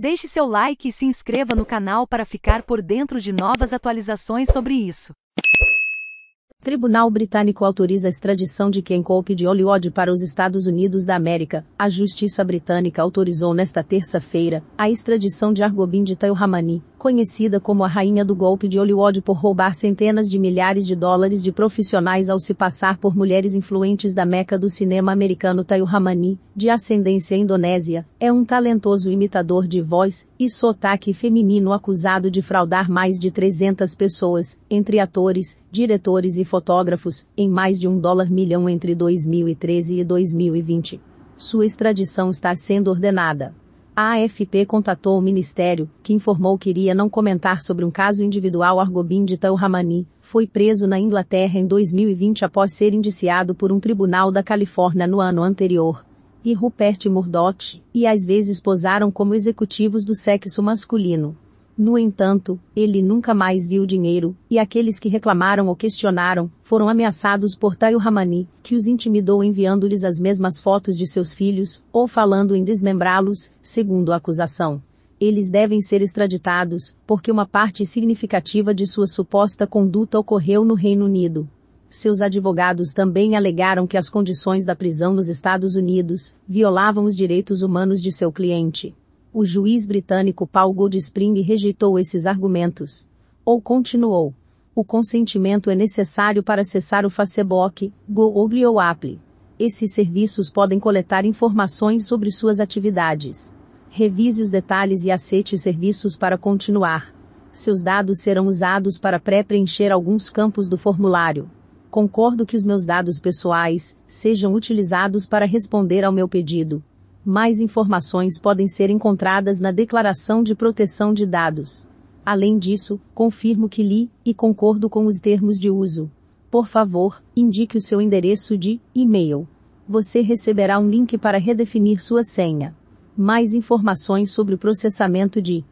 Deixe seu like e se inscreva no canal para ficar por dentro de novas atualizações sobre isso. Tribunal britânico autoriza a extradição de quem coupe de Hollywood para os Estados Unidos da América. A Justiça britânica autorizou nesta terça-feira a extradição de Argobind Tayohamani, conhecida como a rainha do golpe de Hollywood por roubar centenas de milhares de dólares de profissionais ao se passar por mulheres influentes da meca do cinema americano Tayo Ramani, de ascendência indonésia, é um talentoso imitador de voz e sotaque feminino acusado de fraudar mais de 300 pessoas, entre atores, diretores e fotógrafos, em mais de um dólar milhão entre 2013 e 2020. Sua extradição está sendo ordenada. A AFP contatou o ministério, que informou que iria não comentar sobre um caso individual. Argobind Rahmani foi preso na Inglaterra em 2020 após ser indiciado por um tribunal da Califórnia no ano anterior. E Rupert Murdoch, e às vezes posaram como executivos do sexo masculino. No entanto, ele nunca mais viu dinheiro, e aqueles que reclamaram ou questionaram, foram ameaçados por Tayo Ramani, que os intimidou enviando-lhes as mesmas fotos de seus filhos, ou falando em desmembrá-los, segundo a acusação. Eles devem ser extraditados, porque uma parte significativa de sua suposta conduta ocorreu no Reino Unido. Seus advogados também alegaram que as condições da prisão nos Estados Unidos violavam os direitos humanos de seu cliente. O juiz britânico Paul Goldspring rejeitou esses argumentos. Ou continuou. O consentimento é necessário para acessar o Facebook, Google ou Apple. Esses serviços podem coletar informações sobre suas atividades. Revise os detalhes e aceite serviços para continuar. Seus dados serão usados para pré-preencher alguns campos do formulário. Concordo que os meus dados pessoais sejam utilizados para responder ao meu pedido. Mais informações podem ser encontradas na Declaração de Proteção de Dados. Além disso, confirmo que li e concordo com os termos de uso. Por favor, indique o seu endereço de e-mail. Você receberá um link para redefinir sua senha. Mais informações sobre o processamento de